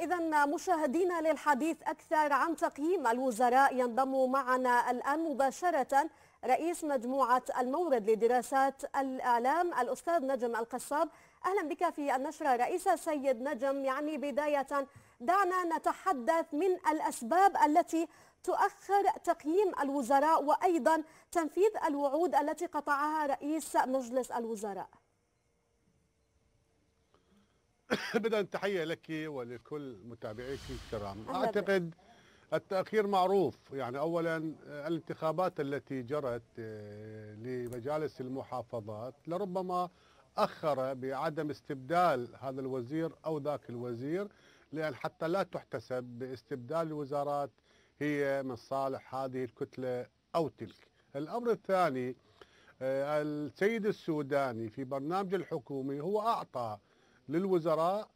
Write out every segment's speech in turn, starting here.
إذا مشاهدينا للحديث أكثر عن تقييم الوزراء ينضم معنا الآن مباشرة رئيس مجموعة المورد لدراسات الإعلام الأستاذ نجم القصاب أهلا بك في النشرة رئيس سيد نجم يعني بداية دعنا نتحدث من الأسباب التي تؤخر تقييم الوزراء وأيضا تنفيذ الوعود التي قطعها رئيس مجلس الوزراء بدأ تحية لك ولكل متابعيك الكرام أعتقد التأخير معروف يعني أولا الانتخابات التي جرت آه، لمجالس المحافظات لربما أخر بعدم استبدال هذا الوزير أو ذاك الوزير لأن حتى لا تحتسب باستبدال الوزارات هي من صالح هذه الكتلة أو تلك الأمر الثاني آه، السيد السوداني في برنامج الحكومي هو أعطى للوزراء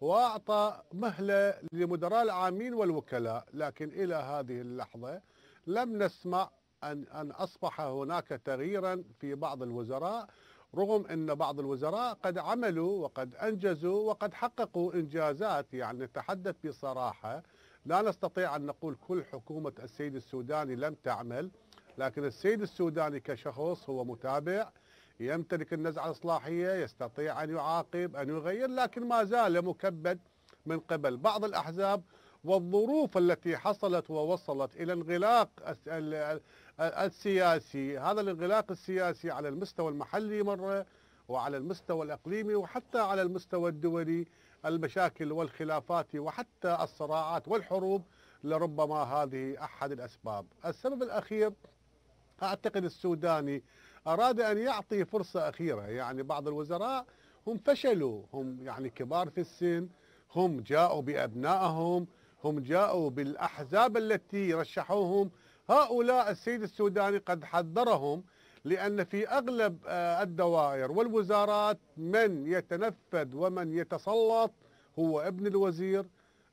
وأعطى مهلة لمدراء العامين والوكلاء لكن إلى هذه اللحظة لم نسمع أن, أن أصبح هناك تغييرا في بعض الوزراء رغم أن بعض الوزراء قد عملوا وقد أنجزوا وقد حققوا إنجازات يعني نتحدث بصراحة لا نستطيع أن نقول كل حكومة السيد السوداني لم تعمل لكن السيد السوداني كشخص هو متابع يمتلك النزعة الإصلاحية يستطيع أن يعاقب أن يغير لكن ما زال مكبد من قبل بعض الأحزاب والظروف التي حصلت ووصلت إلى انغلاق السياسي هذا الانغلاق السياسي على المستوى المحلي مرة وعلى المستوى الإقليمي وحتى على المستوى الدولي المشاكل والخلافات وحتى الصراعات والحروب لربما هذه أحد الأسباب السبب الأخير أعتقد السوداني أراد أن يعطي فرصة أخيرة يعني بعض الوزراء هم فشلوا هم يعني كبار في السن هم جاءوا بأبنائهم هم جاءوا بالأحزاب التي رشحوهم هؤلاء السيد السوداني قد حذرهم لأن في أغلب آه، الدوائر والوزارات من يتنفذ ومن يتسلط هو ابن الوزير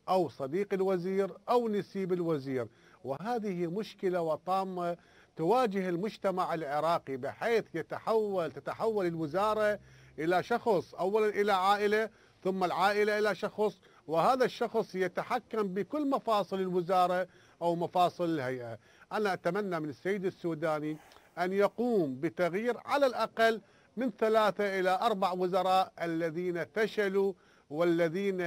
أو صديق الوزير أو نسيب الوزير وهذه مشكلة وطامة تواجه المجتمع العراقي بحيث يتحول تتحول الوزارة إلى شخص أولا إلى عائلة ثم العائلة إلى شخص وهذا الشخص يتحكم بكل مفاصل الوزارة أو مفاصل الهيئة أنا أتمنى من السيد السوداني أن يقوم بتغيير على الأقل من ثلاثة إلى أربع وزراء الذين فشلوا والذين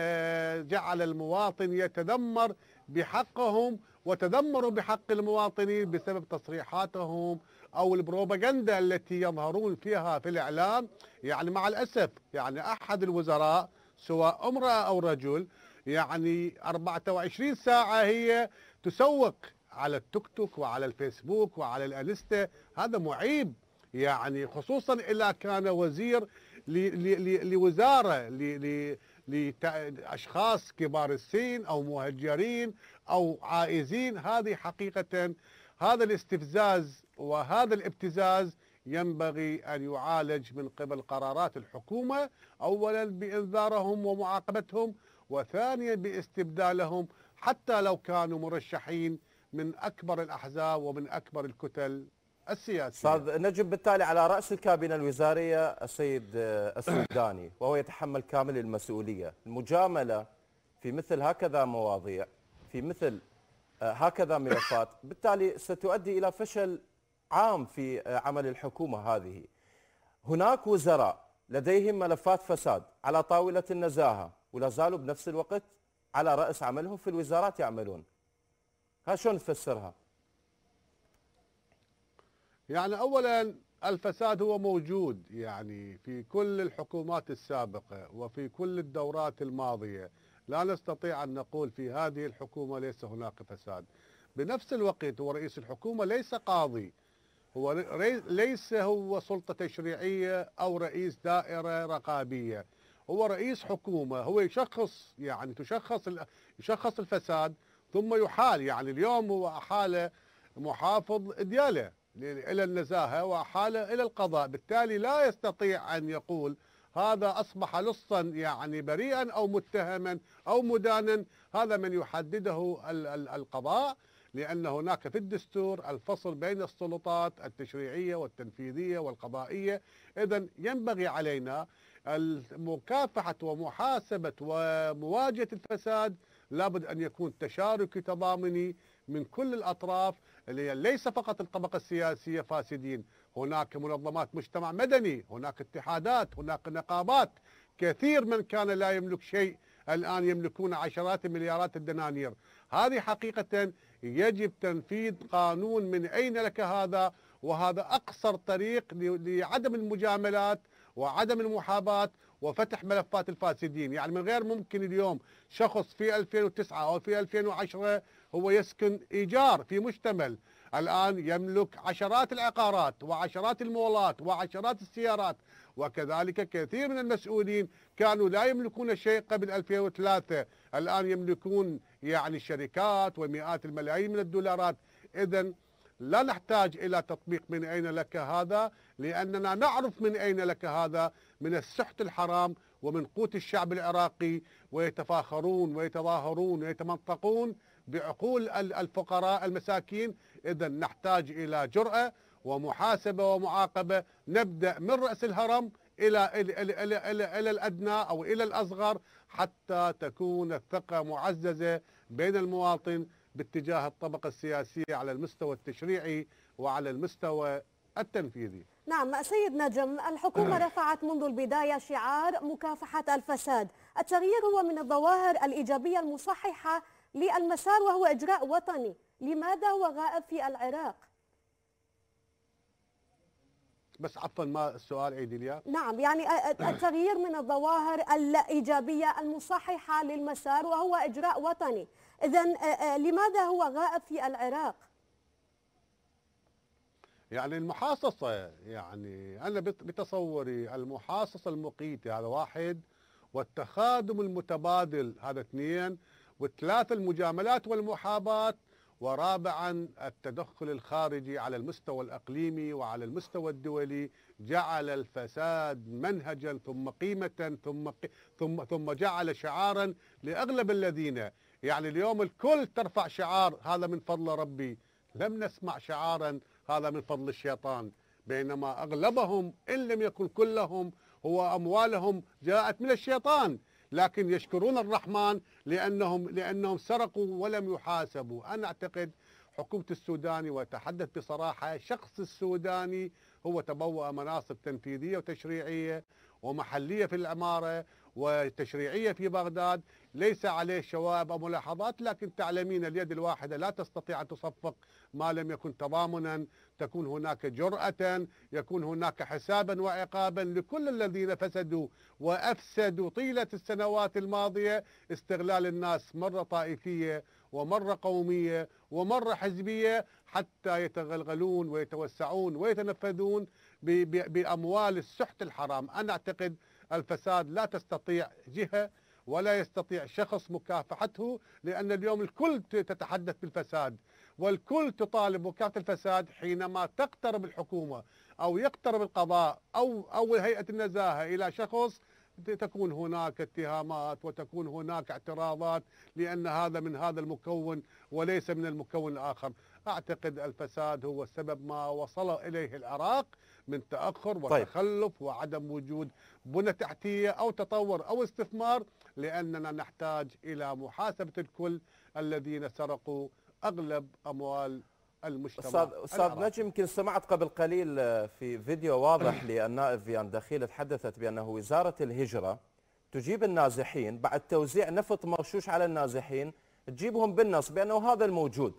جعل المواطن يتذمر بحقهم وتذمروا بحق المواطنين بسبب تصريحاتهم أو البروباغندا التي يظهرون فيها في الإعلام يعني مع الأسف يعني أحد الوزراء سواء امرأة أو رجل يعني 24 ساعة هي تسوق على التيك توك وعلى الفيسبوك وعلى الانستا هذا معيب يعني خصوصا اذا كان وزير لوزاره لأشخاص كبار السن أو مهجرين أو عائزين هذه حقيقة هذا الاستفزاز وهذا الابتزاز ينبغي أن يعالج من قبل قرارات الحكومة أولا بإنذارهم ومعاقبتهم وثانيا باستبدالهم حتى لو كانوا مرشحين من أكبر الأحزاب ومن أكبر الكتل السياسية أستاذ نجم بالتالي على رأس الكابينة الوزارية السيد آه، السوداني وهو يتحمل كامل المسؤولية المجاملة في مثل هكذا مواضيع في مثل آه، هكذا ملفات بالتالي ستؤدي إلى فشل عام في آه، عمل الحكومة هذه هناك وزراء لديهم ملفات فساد على طاولة النزاهة ولا زالوا بنفس الوقت على رأس عملهم في الوزارات يعملون ها شلون تفسرها يعني اولا الفساد هو موجود يعني في كل الحكومات السابقه وفي كل الدورات الماضيه لا نستطيع ان نقول في هذه الحكومه ليس هناك فساد بنفس الوقت هو رئيس الحكومه ليس قاضي هو ليس هو سلطه تشريعيه او رئيس دائره رقابيه هو رئيس حكومه هو يشخص يعني تشخص يشخص الفساد ثم يحال يعني اليوم هو احال محافظ دياله إلى النزاهة وحاله إلى القضاء بالتالي لا يستطيع أن يقول هذا أصبح لصا يعني بريئا أو متهما أو مدانا هذا من يحدده القضاء لأن هناك في الدستور الفصل بين السلطات التشريعية والتنفيذية والقضائية إذا ينبغي علينا مكافحة ومحاسبة ومواجهة الفساد لابد أن يكون تشاركي تضامني من كل الأطراف اللي هي ليس فقط الطبقة السياسية فاسدين هناك منظمات مجتمع مدني هناك اتحادات هناك نقابات كثير من كان لا يملك شيء الآن يملكون عشرات مليارات الدنانير هذه حقيقة يجب تنفيذ قانون من أين لك هذا وهذا أقصر طريق لعدم المجاملات وعدم المحاباة وفتح ملفات الفاسدين يعني من غير ممكن اليوم شخص في 2009 أو في 2010 هو يسكن إيجار في مشتمل الآن يملك عشرات العقارات وعشرات المولات وعشرات السيارات وكذلك كثير من المسؤولين كانوا لا يملكون شيء قبل 2003 الآن يملكون يعني شركات ومئات الملايين من الدولارات إذا لا نحتاج إلى تطبيق من أين لك هذا لأننا نعرف من أين لك هذا من السحت الحرام ومن قوت الشعب العراقي ويتفاخرون ويتظاهرون ويتمنطقون بعقول الفقراء المساكين إذا نحتاج إلى جرأة ومحاسبة ومعاقبة نبدأ من رأس الهرم إلى إلى إلى إلى, إلى, إلى الأدنى أو إلى الأصغر حتى تكون الثقة معززة بين المواطن باتجاه الطبقة السياسية على المستوى التشريعي وعلى المستوى التنفيذي نعم سيد نجم الحكومة نعم. رفعت منذ البداية شعار مكافحة الفساد التغيير هو من الظواهر الإيجابية المصححة للمسار وهو إجراء وطني لماذا هو غائب في العراق؟ بس عفوا ما السؤال عيد لي نعم يعني التغيير من الظواهر الإيجابية المصححة للمسار وهو إجراء وطني إذا آه، آه، لماذا هو غائب في العراق؟ يعني المحاصصة يعني أنا بتصوري المحاصصة المقيتة هذا واحد والتخادم المتبادل هذا اثنين وثلاثه المجاملات والمحاباة ورابعا التدخل الخارجي على المستوى الأقليمي وعلى المستوى الدولي جعل الفساد منهجا ثم قيمة ثم, ثم, ثم جعل شعارا لأغلب الذين يعني اليوم الكل ترفع شعار هذا من فضل ربي لم نسمع شعارا هذا من فضل الشيطان بينما أغلبهم إن لم يكن كلهم هو أموالهم جاءت من الشيطان لكن يشكرون الرحمن لأنهم لأنهم سرقوا ولم يحاسبوا أنا أعتقد حكومة السوداني وأتحدث بصراحة شخص السوداني هو تبوأ مناصب تنفيذية وتشريعية ومحلية في العمارة وتشريعية في بغداد ليس عليه شوائب أو ملاحظات لكن تعلمين اليد الواحدة لا تستطيع أن تصفق ما لم يكن تضامنا تكون هناك جرأة يكون هناك حسابا وعقابا لكل الذين فسدوا وأفسدوا طيلة السنوات الماضية استغلال الناس مرة طائفية ومرة قومية ومرة حزبية حتى يتغلغلون ويتوسعون ويتنفذون بأموال السحت الحرام أنا أعتقد الفساد لا تستطيع جهه ولا يستطيع شخص مكافحته لان اليوم الكل تتحدث بالفساد والكل تطالب مكافحه الفساد حينما تقترب الحكومه او يقترب القضاء او او هيئه النزاهه الى شخص تكون هناك اتهامات وتكون هناك اعتراضات لان هذا من هذا المكون وليس من المكون الاخر أعتقد الفساد هو سبب ما وصل إليه العراق من تأخر طيب. وتخلف طيب. وعدم وجود بنى تحتية أو تطور أو استثمار لأننا نحتاج إلى محاسبة الكل الذين سرقوا أغلب أموال المجتمع أستاذ, أستاذ نجم يمكن سمعت قبل قليل آه، في فيديو واضح للنائب فيان دخيل تحدثت بأنه وزارة الهجرة تجيب النازحين بعد توزيع نفط مغشوش على النازحين تجيبهم بالنص بأنه هذا الموجود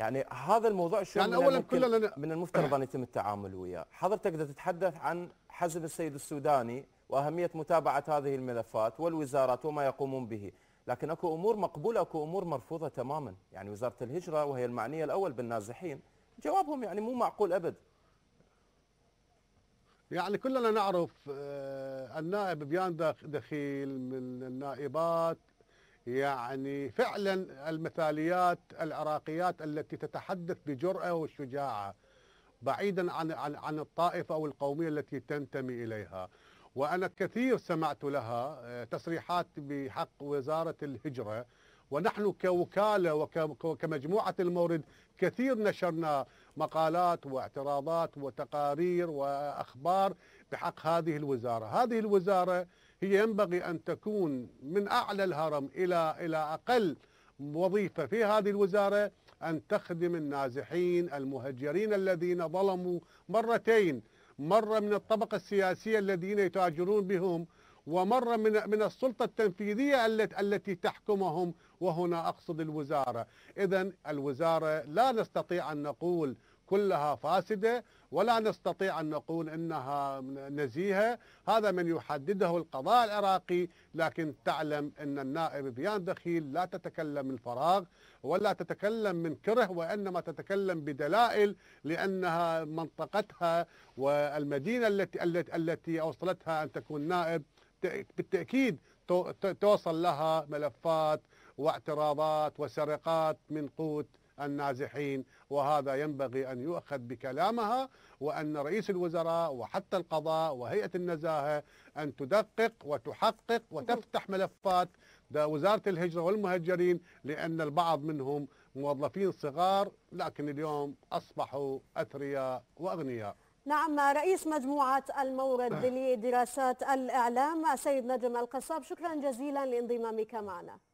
يعني هذا الموضوع شو يعني من اولا كلنا من المفترض ان يتم التعامل وياه، حضرتك بدك تتحدث عن حزب السيد السوداني واهميه متابعه هذه الملفات والوزارات وما يقومون به، لكن اكو امور مقبوله اكو امور مرفوضه تماما، يعني وزاره الهجره وهي المعنيه الاول بالنازحين، جوابهم يعني مو معقول ابد. يعني كلنا نعرف آه، النائب بيان دخيل من النائبات يعني فعلا المثاليات العراقيات التي تتحدث بجرأة والشجاعة بعيدا عن عن عن الطائفة أو القومية التي تنتمي إليها وأنا كثير سمعت لها آه، تصريحات بحق وزارة الهجرة ونحن كوكالة وكمجموعة المورد كثير نشرنا مقالات واعتراضات وتقارير وأخبار بحق هذه الوزارة هذه الوزارة هي ينبغي أن تكون من أعلى الهرم إلى إلى أقل وظيفة في هذه الوزارة أن تخدم النازحين المهجرين الذين ظلموا مرتين مرة من الطبقة السياسية الذين يتاجرون بهم ومرة من من السلطة التنفيذية التي التي تحكمهم وهنا أقصد الوزارة إذا الوزارة لا نستطيع أن نقول كلها فاسدة ولا نستطيع أن نقول أنها نزيهة هذا من يحدده القضاء العراقي لكن تعلم أن النائب بيان دخيل لا تتكلم من فراغ ولا تتكلم من كره وإنما تتكلم بدلائل لأنها منطقتها والمدينة التي, التي أوصلتها أن تكون نائب بالتأكيد توصل لها ملفات واعتراضات وسرقات من قوت النازحين وهذا ينبغي أن يؤخذ بكلامها وأن رئيس الوزراء وحتى القضاء وهيئة النزاهة أن تدقق وتحقق وتفتح ملفات وزارة الهجرة والمهجرين لأن البعض منهم موظفين صغار لكن اليوم أصبحوا أثرياء وأغنياء نعم رئيس مجموعة المورد لدراسات الإعلام سيد نجم القصاب شكرا جزيلا لانضمامك معنا